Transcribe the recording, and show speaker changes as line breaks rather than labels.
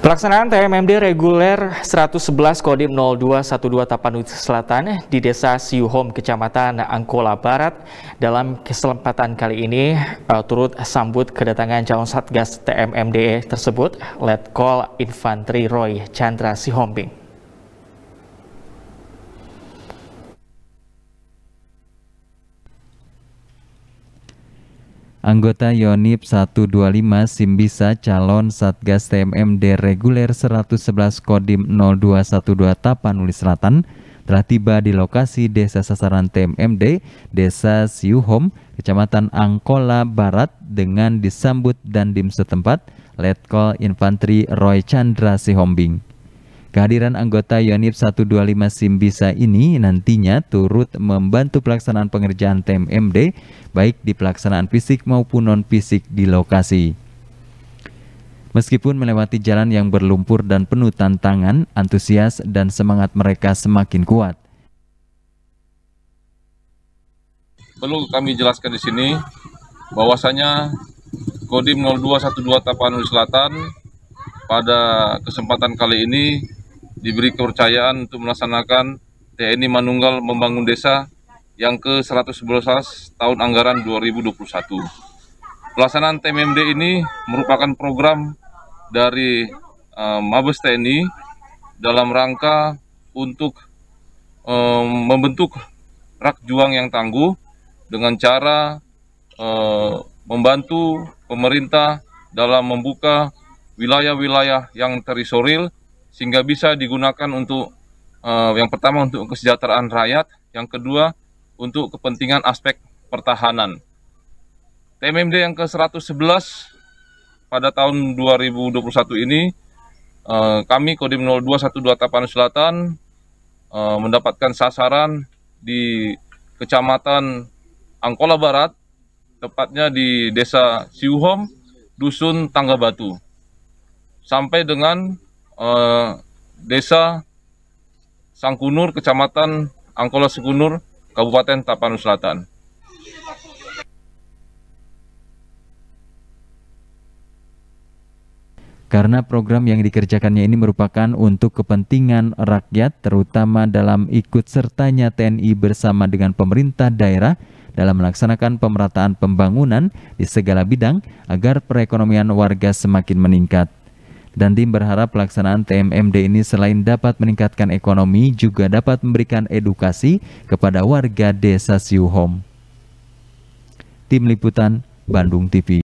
Pelaksanaan TMMD reguler 111 Kodim 0212 Tapanuli Selatan di Desa Siuhom, Kecamatan Angkola Barat dalam kesempatan kali ini uh, turut sambut kedatangan calon Satgas TMMD tersebut Letkol Infanteri Roy Chandra Sihombing.
Anggota Yonip 125 Simbisa calon Satgas TMMd Reguler 111 Kodim 0212 Tapanuli Selatan telah tiba di lokasi desa sasaran TMMD, Desa Siuhom, Kecamatan Angkola Barat dengan disambut Dandim setempat, Letkol Infantri Roy Chandra Sihombing. Kehadiran anggota Yonip 125 Simbisa ini nantinya turut membantu pelaksanaan pengerjaan TMMD baik di pelaksanaan fisik maupun non-fisik di lokasi. Meskipun melewati jalan yang berlumpur dan penuh tantangan, antusias dan semangat mereka semakin kuat.
Perlu kami jelaskan di sini bahwasanya Kodim 0212 Tapanuli Selatan pada kesempatan kali ini diberi kepercayaan untuk melaksanakan TNI Manunggal Membangun Desa yang ke-111 tahun anggaran 2021. Pelaksanaan TMMD ini merupakan program dari uh, Mabes TNI dalam rangka untuk um, membentuk rak juang yang tangguh dengan cara uh, membantu pemerintah dalam membuka wilayah-wilayah yang terisoril sehingga bisa digunakan untuk uh, yang pertama untuk kesejahteraan rakyat, yang kedua untuk kepentingan aspek pertahanan. TMMD yang ke-111 pada tahun 2021 ini uh, kami Kodim 0212 Tapanus Selatan uh, mendapatkan sasaran di Kecamatan Angkola Barat tepatnya di Desa Siuhom, Dusun Tangga Batu. Sampai dengan Eh, desa Sangkunur, Kecamatan Angkola Sekunur, Kabupaten Tapanus Selatan.
Karena program yang dikerjakannya ini merupakan untuk kepentingan rakyat, terutama dalam ikut sertanya TNI bersama dengan pemerintah daerah, dalam melaksanakan pemerataan pembangunan di segala bidang agar perekonomian warga semakin meningkat dan tim berharap pelaksanaan TMMD ini selain dapat meningkatkan ekonomi juga dapat memberikan edukasi kepada warga desa Siuhom. Tim Liputan Bandung TV